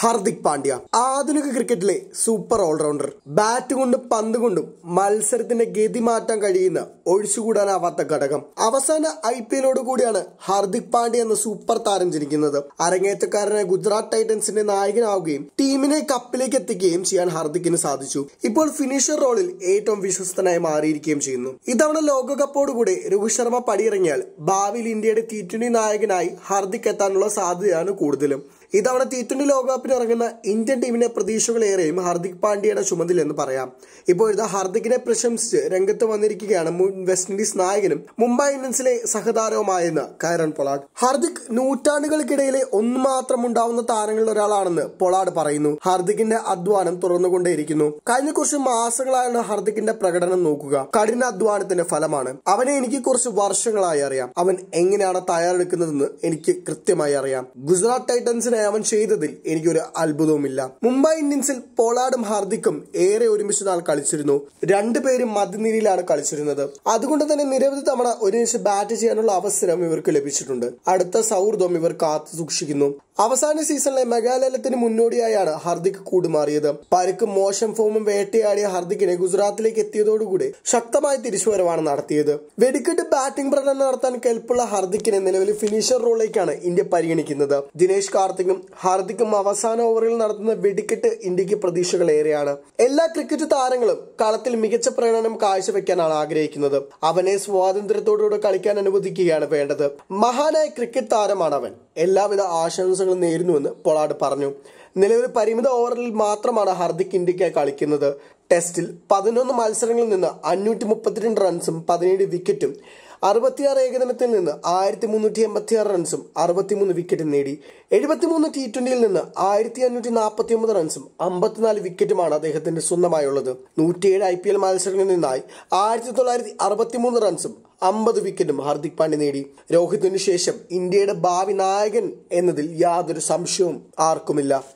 ഹാർദിക് പാണ്ഡ്യ ആധുനിക ക്രിക്കറ്റിലെ super allrounder bat കൊണ്ട് പന്ത് കൊണ്ടും മത്സരത്തിന്റെ ഗതി മാറ്റാൻ കഴിയുന്ന ഒഴിച്ചുകൂടാനാവാത്ത ഘടകം അവസാന ഐ പി എല്ലോട് കൂടിയാണ് ഹാർദിക് പാണ്ഡ്യ എന്ന സൂപ്പർ താരം ജനിക്കുന്നത് അരങ്ങേറ്റക്കാരനെ ഗുജറാത്ത് ടൈറ്റൻസിന്റെ നായകനാവുകയും ടീമിനെ കപ്പിലേക്ക് എത്തിക്കുകയും ചെയ്യാൻ ഹാർദിക്കിന് സാധിച്ചു ഇപ്പോൾ ഫിനിഷർ റോളിൽ ഏറ്റവും വിശ്വസ്തനായി മാറിയിരിക്കുകയും ചെയ്യുന്നു ഇത്തവണ ലോകകപ്പോടുകൂടി രോഹിത് ശർമ്മ പടിയിറങ്ങിയാൽ ഭാവിയിൽ ഇന്ത്യയുടെ ടി നായകനായി ഹാർദിക് എത്താനുള്ള സാധ്യതയാണ് കൂടുതലും ഇതവണ ടി ട്വന്റി ലോകകപ്പിന് ഇറങ്ങുന്ന ഇന്ത്യൻ ടീമിന്റെ പ്രതീക്ഷകളേറെയും ഹാർദിക് പാണ്ഡ്യയുടെ എന്ന് പറയാം ഇപ്പോൾ ഇത് ഹാർദിക്കിനെ പ്രശംസിച്ച് രംഗത്ത് വന്നിരിക്കുകയാണ് മുൻ വെസ്റ്റ് ഇൻഡീസ് നായകനും മുംബൈ ഇന്ത്യൻസിലെ സഹതാരവുമായെന്ന് കൈറൻ പൊളാഡ് ഹാർദിക് നൂറ്റാണ്ടുകൾക്കിടയിലെ ഒന്ന് മാത്രം ഉണ്ടാവുന്ന താരങ്ങളിൽ ഒരാളാണെന്ന് പൊളാഡ് പറയുന്നു ഹാർദിക്കിന്റെ അധ്വാനം തുറന്നുകൊണ്ടേയിരിക്കുന്നു കഴിഞ്ഞ കുറച്ച് മാസങ്ങളായാണ് ഹാർദിക്കിന്റെ പ്രകടനം നോക്കുക കഠിന അധ്വാനത്തിന്റെ ഫലമാണ് അവനെ എനിക്ക് കുറച്ച് വർഷങ്ങളായി അറിയാം അവൻ എങ്ങനെയാണ് തയ്യാറെടുക്കുന്നതെന്ന് എനിക്ക് കൃത്യമായി അറിയാം ഗുജറാത്ത് ടൈറ്റൻസിന് ക്യാപ്റ്റനായി അവൻ ചെയ്തതിൽ എനിക്കൊരു അത്ഭുതവുമില്ല മുംബൈ ഇന്ത്യൻസിൽ പോളാടും ഹാർദിക്കും ഏറെ ഒരുമിച്ച് നാൾ കളിച്ചിരുന്നു രണ്ടുപേരും മധ്യനിരയിലാണ് കളിച്ചിരുന്നത് അതുകൊണ്ട് തന്നെ നിരവധി തവണ ഒരുമിച്ച് ബാറ്റ് ചെയ്യാനുള്ള അവസരം ഇവർക്ക് ലഭിച്ചിട്ടുണ്ട് അടുത്ത സൗഹൃദം ഇവർ കാത്തു സൂക്ഷിക്കുന്നു അവസാന സീസണിലെ മെഗാലയത്തിന് മുന്നോടിയായാണ് ഹർദിക് കൂടുമാറിയത് പരുക്ക് മോശം ഫോമും വേട്ടയാടിയ ഹർദിക്കിനെ ഗുജറാത്തിലേക്ക് എത്തിയതോടുകൂടി ശക്തമായ തിരിച്ചുവരവാണ് നടത്തിയത് വെടിക്കെട്ട് ബാറ്റിംഗ് പ്രകടനം നടത്താൻ കെൽപ്പുള്ള ഹർദിക്കിനെ നിലവിൽ ഫിനിഷർ റോളിലേക്കാണ് ഇന്ത്യ പരിഗണിക്കുന്നത് ദിനേശ് കാർത്തിക് ബാറ്റിംഗും ഹാർദിക്കും അവസാന ഓവറിൽ നടത്തുന്ന വെടിക്കെട്ട് ഇന്ത്യക്ക് പ്രതീക്ഷകളേറെയാണ് എല്ലാ ക്രിക്കറ്റ് താരങ്ങളും കളത്തിൽ മികച്ച പ്രകടനം കാഴ്ചവെക്കാനാണ് ആഗ്രഹിക്കുന്നത് അവനെ സ്വാതന്ത്ര്യത്തോടുകൂടെ കളിക്കാൻ അനുവദിക്കുകയാണ് വേണ്ടത് മഹാനായ ക്രിക്കറ്റ് താരമാണ് അവൻ എല്ലാവിധ ആശംസകളും നേരുന്നുവെന്ന് പൊളാഡ് പറഞ്ഞു നിലവിൽ പരിമിത ഓവറിൽ മാത്രമാണ് ഹർദിക് ഇന്ത്യക്കായി കളിക്കുന്നത് ടെസ്റ്റിൽ പതിനൊന്ന് മത്സരങ്ങളിൽ നിന്ന് അഞ്ഞൂറ്റി മുപ്പത്തിരണ്ട് റൺസും പതിനേഴ് വിക്കറ്റും അറുപത്തിയാറ് ഏകദിനത്തിൽ നിന്ന് ആയിരത്തി മുന്നൂറ്റി എൺപത്തി ആറ് റൺസും അറുപത്തിമൂന്ന് വിക്കറ്റും നേടി എഴുപത്തിമൂന്ന് ടി ട്വന്റിയിൽ നിന്ന് ആയിരത്തി അഞ്ഞൂറ്റി നാൽപ്പത്തി ഒമ്പത് റൺസും അമ്പത്തിനാല് വിക്കറ്റുമാണ് അദ്ദേഹത്തിന്റെ സ്വന്തമായുള്ളത് നൂറ്റിയേഴ് ഐ പി എൽ മത്സരങ്ങളിൽ നിന്നായി ആയിരത്തി തൊള്ളായിരത്തി അറുപത്തി മൂന്ന് റൺസും അമ്പത് വിക്കറ്റും ഹാർദിക് പാണ്ഡ്യ നേടി രോഹിത്തിനു ശേഷം ഇന്ത്യയുടെ ഭാവി നായകൻ എന്നതിൽ യാതൊരു സംശയവും ആർക്കുമില്ല